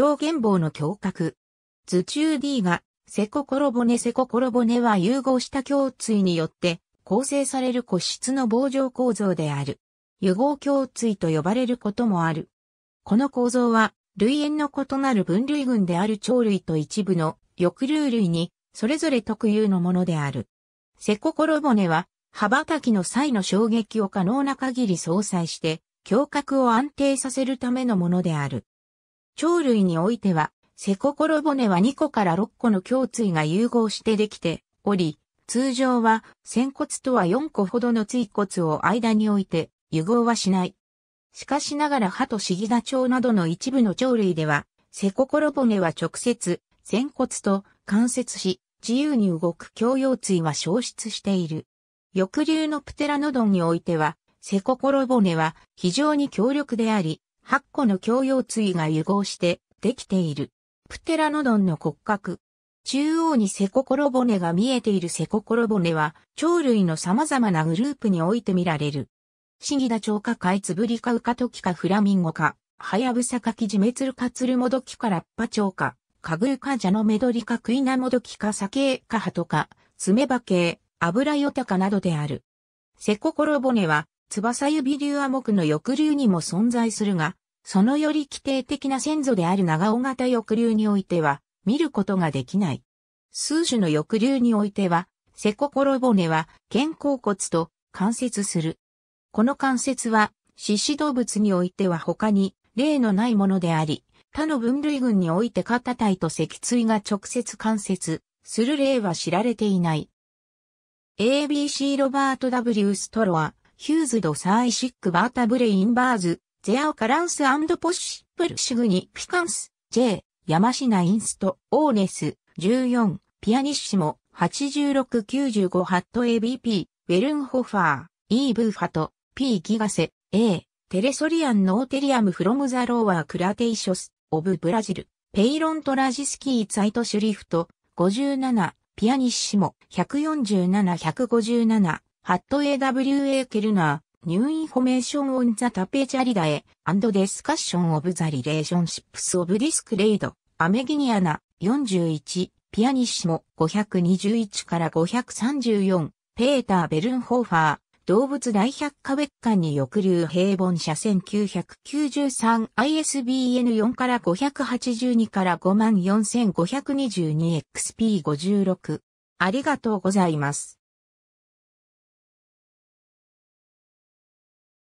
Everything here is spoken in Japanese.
超原棒の胸郭。図中 D が、セココロボネセココロボネは融合した胸椎によって構成される骨質の棒状構造である。融合胸椎と呼ばれることもある。この構造は、類縁の異なる分類群である鳥類と一部の翼竜類に、それぞれ特有のものである。セココロボネは、羽ばたきの際の衝撃を可能な限り相殺して、胸郭を安定させるためのものである。鳥類においては、セココロ骨は2個から6個の胸椎が融合してできており、通常は、仙骨とは4個ほどの椎骨を間に置いて、融合はしない。しかしながら歯とシギダチョウなどの一部の鳥類では、セココロ骨は直接、仙骨と関節し、自由に動く胸腰椎は消失している。翼竜のプテラノドンにおいては、セココロ骨は非常に強力であり、8個の共用椎が融合してできている。プテラノドンの骨格。中央に背心骨が見えている背心骨は、鳥類の様々なグループにおいて見られる。シギダ蝶かカイツブリカウカトキかフラミンゴか、ハヤブサカキジメツルカツルモドキかラッパ蝶か、カグルカジャノメドリカクイナモドキかサケエカハトか、ツメバケアブラヨタカなどである。背心骨は、翼指流亜目の翼竜にも存在するが、そのより規定的な先祖である長尾型翼竜においては、見ることができない。数種の翼竜においては、背心骨は肩甲骨と関節する。この関節は、獅子動物においては他に例のないものであり、他の分類群において肩体と脊椎が直接関節する例は知られていない。ABC ロバート W ストロア、ヒューズドサイシックバータブレインバーズ、ゼアオカランスポッシップルシグニピカンス、J、山品インスト、オーネス、14、ピアニッシモ、8695ハット ABP、ウェルンホファー、E ブーファト、P ギガセ、A、テレソリアンノーテリアムフロムザローワークラテイショス、オブブラジル、ペイロントラジスキーツァイトシュリフト、57、ピアニッシモ、147157、ハット AWA ケルナー、New Information on the Tapejaridae and Discussion of the Relationships of Discrade アメギニアナ41ピアニッシモ521から534ペーター・ベルンホーファー動物大百科別館に抑留平凡社 1993ISBN4 から582から 54522XP56 ありがとうございます。